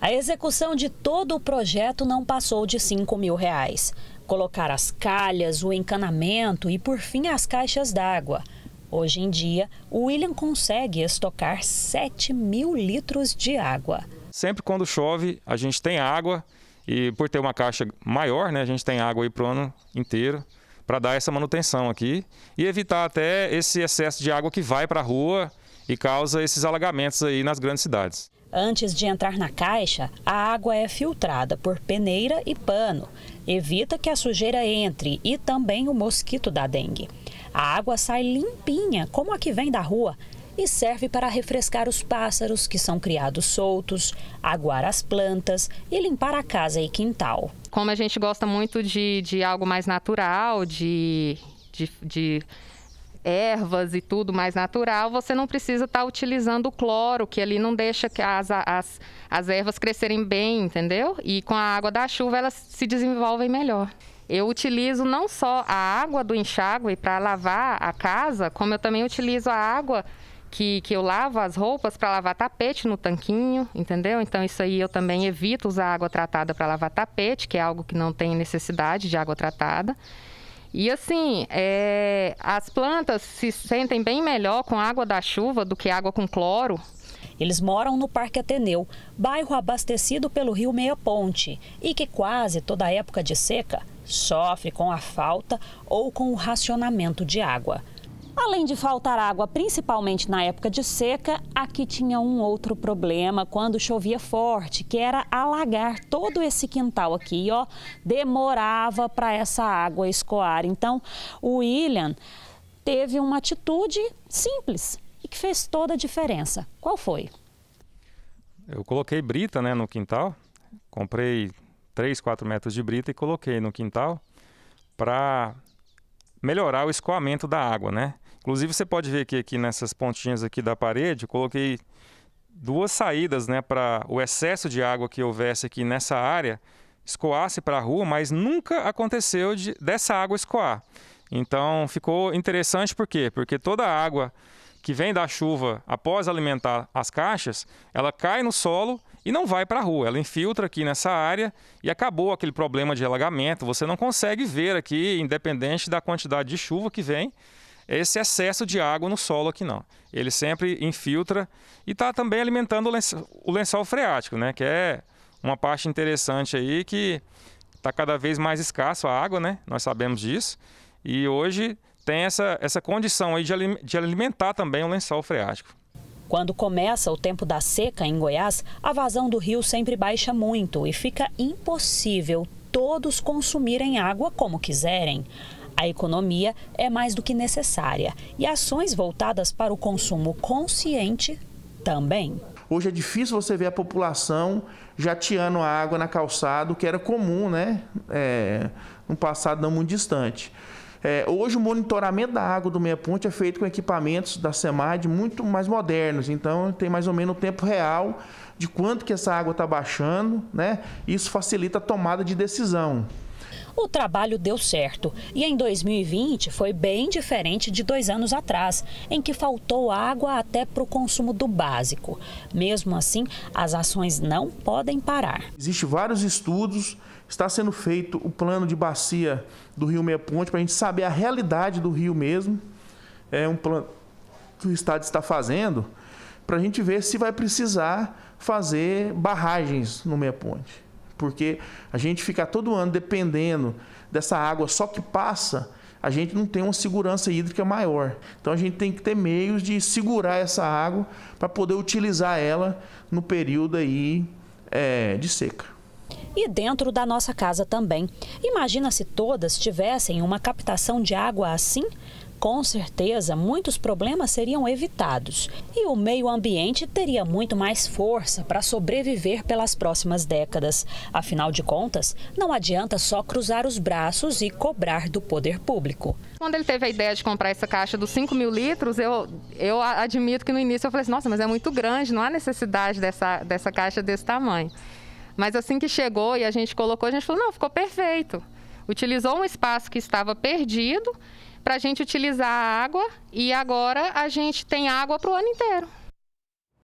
A execução de todo o projeto não passou de 5 mil reais. Colocar as calhas, o encanamento e, por fim, as caixas d'água. Hoje em dia, o William consegue estocar 7 mil litros de água. Sempre quando chove, a gente tem água e por ter uma caixa maior, né, a gente tem água aí para o ano inteiro para dar essa manutenção aqui e evitar até esse excesso de água que vai para a rua e causa esses alagamentos aí nas grandes cidades. Antes de entrar na caixa, a água é filtrada por peneira e pano. Evita que a sujeira entre e também o mosquito da dengue. A água sai limpinha, como a que vem da rua, e serve para refrescar os pássaros que são criados soltos, aguar as plantas e limpar a casa e quintal. Como a gente gosta muito de, de algo mais natural, de, de, de ervas e tudo mais natural, você não precisa estar tá utilizando o cloro, que ali não deixa que as, as, as ervas crescerem bem, entendeu? E com a água da chuva elas se desenvolvem melhor. Eu utilizo não só a água do enxágue para lavar a casa, como eu também utilizo a água que, que eu lavo as roupas para lavar tapete no tanquinho, entendeu? Então, isso aí eu também evito usar água tratada para lavar tapete, que é algo que não tem necessidade de água tratada. E assim, é, as plantas se sentem bem melhor com água da chuva do que água com cloro. Eles moram no Parque Ateneu, bairro abastecido pelo rio Meia Ponte e que quase toda época de seca sofre com a falta ou com o racionamento de água. Além de faltar água, principalmente na época de seca, aqui tinha um outro problema quando chovia forte, que era alagar todo esse quintal aqui, ó. Demorava para essa água escoar. Então, o William teve uma atitude simples e que fez toda a diferença. Qual foi? Eu coloquei brita, né, no quintal. Comprei 3, 4 metros de brita e coloquei no quintal para melhorar o escoamento da água, né? Inclusive você pode ver que aqui nessas pontinhas aqui da parede, coloquei duas saídas, né, para o excesso de água que houvesse aqui nessa área escoasse para a rua, mas nunca aconteceu de, dessa água escoar. Então ficou interessante por quê? Porque toda a água que vem da chuva após alimentar as caixas, ela cai no solo e não vai para a rua. Ela infiltra aqui nessa área e acabou aquele problema de alagamento. Você não consegue ver aqui, independente da quantidade de chuva que vem, esse excesso de água no solo aqui não. Ele sempre infiltra e está também alimentando o lençol, o lençol freático, né? Que é uma parte interessante aí que está cada vez mais escasso a água, né? Nós sabemos disso. E hoje tem essa, essa condição aí de, de alimentar também o lençol freático. Quando começa o tempo da seca em Goiás, a vazão do rio sempre baixa muito e fica impossível todos consumirem água como quiserem. A economia é mais do que necessária e ações voltadas para o consumo consciente também. Hoje é difícil você ver a população jateando a água na calçada, o que era comum, né? É, no passado não muito distante. É, hoje o monitoramento da água do Meia Ponte é feito com equipamentos da SEMAD muito mais modernos, então tem mais ou menos o tempo real de quanto que essa água está baixando, né? Isso facilita a tomada de decisão. O trabalho deu certo e em 2020 foi bem diferente de dois anos atrás, em que faltou água até para o consumo do básico. Mesmo assim, as ações não podem parar. Existem vários estudos, está sendo feito o plano de bacia do Rio Meia Ponte para a gente saber a realidade do rio mesmo. É um plano que o Estado está fazendo para a gente ver se vai precisar fazer barragens no Meia Ponte porque a gente ficar todo ano dependendo dessa água só que passa, a gente não tem uma segurança hídrica maior. Então a gente tem que ter meios de segurar essa água para poder utilizar ela no período aí é, de seca e dentro da nossa casa também. Imagina se todas tivessem uma captação de água assim? Com certeza, muitos problemas seriam evitados e o meio ambiente teria muito mais força para sobreviver pelas próximas décadas. Afinal de contas, não adianta só cruzar os braços e cobrar do poder público. Quando ele teve a ideia de comprar essa caixa dos 5 mil litros, eu, eu admito que no início eu falei assim, nossa, mas é muito grande, não há necessidade dessa, dessa caixa desse tamanho. Mas assim que chegou e a gente colocou, a gente falou, não, ficou perfeito. Utilizou um espaço que estava perdido para a gente utilizar a água e agora a gente tem água para o ano inteiro.